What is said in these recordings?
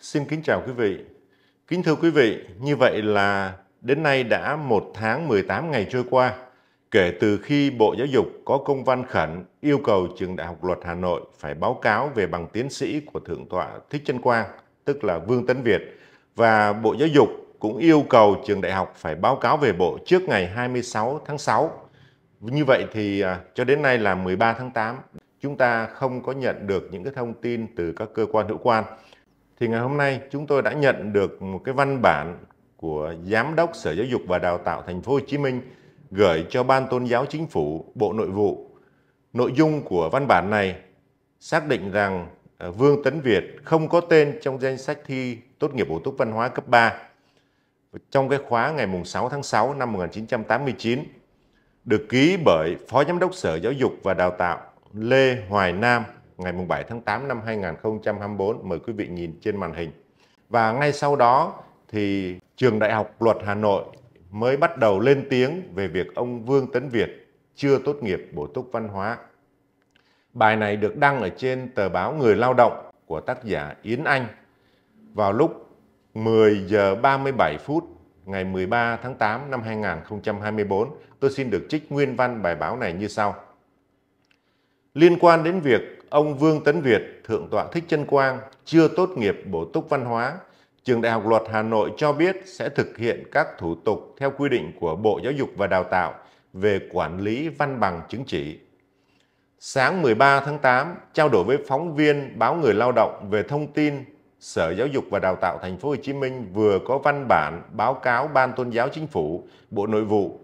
Xin kính chào quý vị. Kính thưa quý vị, như vậy là đến nay đã 1 tháng 18 ngày trôi qua kể từ khi Bộ Giáo dục có công văn khẩn yêu cầu Trường Đại học Luật Hà Nội phải báo cáo về bằng tiến sĩ của Thượng tọa Thích Trân Quang, tức là Vương Tấn Việt, và Bộ Giáo dục cũng yêu cầu trường đại học phải báo cáo về Bộ trước ngày 26 tháng 6. Như vậy thì à, cho đến nay là 13 tháng 8, chúng ta không có nhận được những cái thông tin từ các cơ quan hữu quan thì ngày hôm nay chúng tôi đã nhận được một cái văn bản của Giám đốc Sở Giáo dục và Đào tạo Thành phố Hồ Chí Minh gửi cho Ban Tôn giáo Chính phủ, Bộ Nội vụ. Nội dung của văn bản này xác định rằng à, Vương Tấn Việt không có tên trong danh sách thi tốt nghiệp bổ túc văn hóa cấp 3 trong cái khóa ngày 6 tháng 6 năm 1989 được ký bởi Phó Giám đốc Sở Giáo dục và Đào tạo Lê Hoài Nam ngày 7 tháng 8 năm 2024. Mời quý vị nhìn trên màn hình. Và ngay sau đó thì Trường Đại học Luật Hà Nội mới bắt đầu lên tiếng về việc ông Vương Tấn Việt chưa tốt nghiệp bổ túc văn hóa. Bài này được đăng ở trên tờ báo Người Lao động của tác giả Yến Anh vào lúc 10 giờ 37 phút ngày 13 tháng 8 năm 2024. Tôi xin được trích nguyên văn bài báo này như sau. Liên quan đến việc ông Vương Tấn Việt, Thượng tọa Thích Chân Quang, chưa tốt nghiệp bổ túc văn hóa, Trường Đại học Luật Hà Nội cho biết sẽ thực hiện các thủ tục theo quy định của Bộ Giáo dục và Đào tạo về quản lý văn bằng chứng chỉ. Sáng 13 tháng 8, trao đổi với phóng viên báo Người Lao động về thông tin Sở Giáo dục và Đào tạo Thành phố Hồ Chí Minh vừa có văn bản báo cáo Ban Tôn giáo Chính phủ, Bộ Nội vụ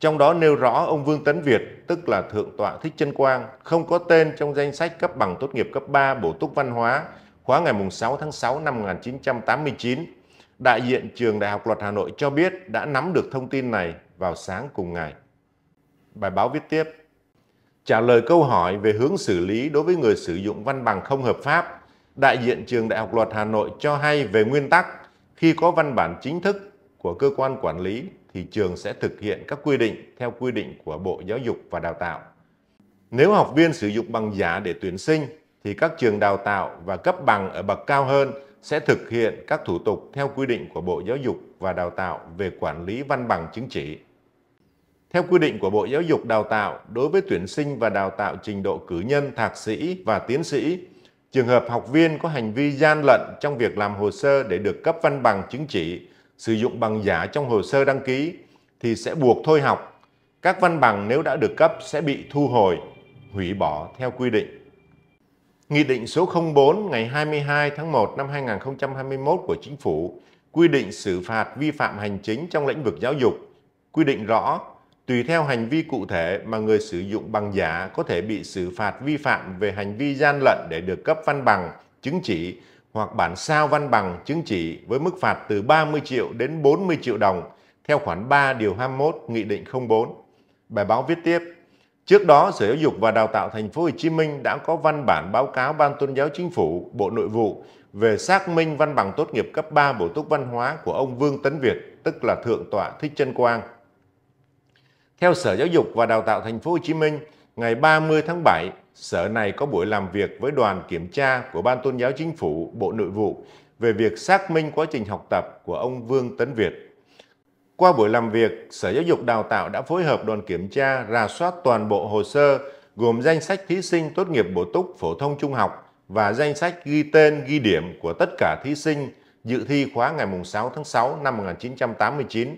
trong đó nêu rõ ông Vương Tấn Việt, tức là Thượng tọa Thích Chân Quang, không có tên trong danh sách cấp bằng tốt nghiệp cấp 3 bổ túc văn hóa khóa ngày 6 tháng 6 năm 1989. Đại diện Trường Đại học Luật Hà Nội cho biết đã nắm được thông tin này vào sáng cùng ngày. Bài báo viết tiếp, trả lời câu hỏi về hướng xử lý đối với người sử dụng văn bằng không hợp pháp, đại diện Trường Đại học Luật Hà Nội cho hay về nguyên tắc khi có văn bản chính thức của cơ quan quản lý thì trường sẽ thực hiện các quy định theo quy định của Bộ Giáo dục và Đào tạo. Nếu học viên sử dụng bằng giả để tuyển sinh thì các trường đào tạo và cấp bằng ở bậc cao hơn sẽ thực hiện các thủ tục theo quy định của Bộ Giáo dục và Đào tạo về quản lý văn bằng chứng chỉ. Theo quy định của Bộ Giáo dục Đào tạo, đối với tuyển sinh và đào tạo trình độ cử nhân, thạc sĩ và tiến sĩ, trường hợp học viên có hành vi gian lận trong việc làm hồ sơ để được cấp văn bằng chứng chỉ sử dụng bằng giả trong hồ sơ đăng ký thì sẽ buộc thôi học. Các văn bằng nếu đã được cấp sẽ bị thu hồi, hủy bỏ theo quy định. Nghị định số 04 ngày 22 tháng 1 năm 2021 của Chính phủ quy định xử phạt vi phạm hành chính trong lĩnh vực giáo dục, quy định rõ tùy theo hành vi cụ thể mà người sử dụng bằng giả có thể bị xử phạt vi phạm về hành vi gian lận để được cấp văn bằng, chứng chỉ hoặc bản sao văn bằng chứng chỉ với mức phạt từ 30 triệu đến 40 triệu đồng theo khoản 3 điều 21 Nghị định 04. Bài báo viết tiếp, trước đó Sở Giáo dục và Đào tạo Thành phố Hồ Chí Minh đã có văn bản báo cáo Ban Tôn giáo Chính phủ, Bộ Nội vụ về xác minh văn bằng tốt nghiệp cấp 3 bổ túc văn hóa của ông Vương Tấn Việt, tức là Thượng tọa Thích Chân Quang. Theo Sở Giáo dục và Đào tạo Thành phố Hồ Chí Minh, ngày 30 tháng 7, Sở này có buổi làm việc với đoàn kiểm tra của Ban Tôn giáo Chính phủ, Bộ Nội vụ về việc xác minh quá trình học tập của ông Vương Tấn Việt. Qua buổi làm việc, Sở Giáo dục Đào tạo đã phối hợp đoàn kiểm tra rà soát toàn bộ hồ sơ gồm danh sách thí sinh tốt nghiệp bổ túc phổ thông trung học và danh sách ghi tên, ghi điểm của tất cả thí sinh dự thi khóa ngày 6 tháng 6 năm 1989.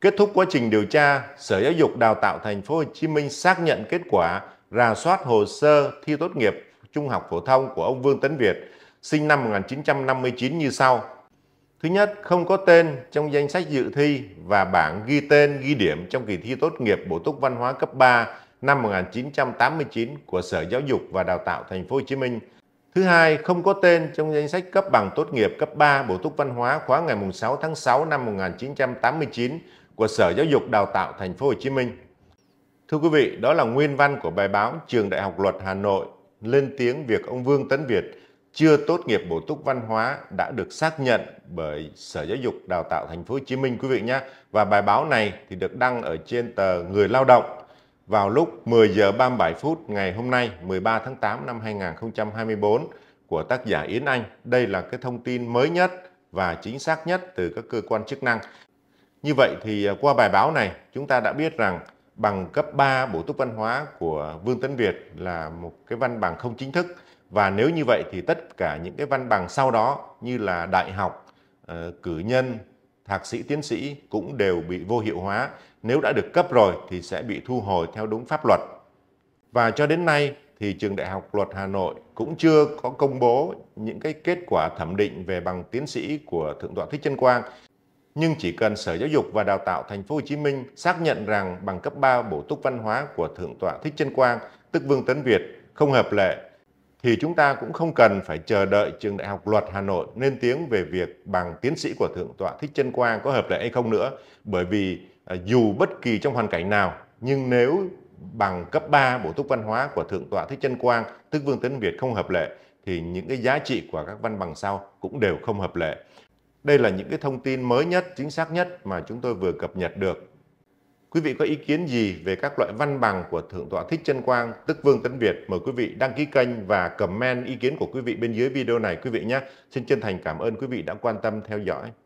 Kết thúc quá trình điều tra, Sở Giáo dục Đào tạo Thành phố Hồ Chí Minh xác nhận kết quả rà soát hồ sơ thi tốt nghiệp trung học phổ thông của ông Vương Tấn Việt, sinh năm 1959 như sau. Thứ nhất, không có tên trong danh sách dự thi và bảng ghi tên ghi điểm trong kỳ thi tốt nghiệp bổ túc văn hóa cấp 3 năm 1989 của Sở Giáo dục và Đào tạo Thành phố Hồ Chí Minh. Thứ hai, không có tên trong danh sách cấp bằng tốt nghiệp cấp 3 bổ túc văn hóa khóa ngày 6 tháng 6 năm 1989 của Sở Giáo dục Đào tạo Thành phố Hồ Chí Minh. Thưa quý vị, đó là nguyên văn của bài báo Trường Đại học Luật Hà Nội lên tiếng việc ông Vương Tấn Việt chưa tốt nghiệp bổ túc văn hóa đã được xác nhận bởi Sở Giáo dục Đào tạo Thành phố Hồ Chí Minh quý vị nhé. Và bài báo này thì được đăng ở trên tờ Người Lao động vào lúc 10 giờ 37 phút ngày hôm nay 13 tháng 8 năm 2024 của tác giả Yến Anh. Đây là cái thông tin mới nhất và chính xác nhất từ các cơ quan chức năng. Như vậy thì à, qua bài báo này chúng ta đã biết rằng bằng cấp 3 bổ túc văn hóa của Vương Tấn Việt là một cái văn bằng không chính thức và nếu như vậy thì tất cả những cái văn bằng sau đó như là đại học, ờ, cử nhân, thạc sĩ, tiến sĩ cũng đều bị vô hiệu hóa. Nếu đã được cấp rồi thì sẽ bị thu hồi theo đúng pháp luật. Và cho đến nay thì trường Đại học Luật Hà Nội cũng chưa có công bố những cái kết quả thẩm định về bằng tiến sĩ của Thượng tọa Thích Chân Quang nhưng chỉ cần Sở Giáo dục và Đào tạo Thành phố Hồ Chí Minh xác nhận rằng bằng cấp 3 bổ túc văn hóa của Thượng tọa Thích Chân Quang, tức Vương Tấn Việt, không hợp lệ, thì chúng ta cũng không cần phải chờ đợi trường Đại học Luật Hà Nội lên tiếng về việc bằng tiến sĩ của Thượng tọa Thích Chân Quang có hợp lệ hay không nữa, bởi vì à, dù bất kỳ trong hoàn cảnh nào, nhưng nếu bằng cấp 3 bổ túc văn hóa của Thượng tọa Thích Chân Quang, tức Vương Tấn Việt không hợp lệ, thì những cái giá trị của các văn bằng sau cũng đều không hợp lệ. Đây là những cái thông tin mới nhất, chính xác nhất mà chúng tôi vừa cập nhật được. Quý vị có ý kiến gì về các loại văn bằng của Thượng tọa Thích Chân Quang, tức Vương Tấn Việt? Mời quý vị đăng ký kênh và comment ý kiến của quý vị bên dưới video này quý vị nhé. Xin chân thành cảm ơn quý vị đã quan tâm theo dõi.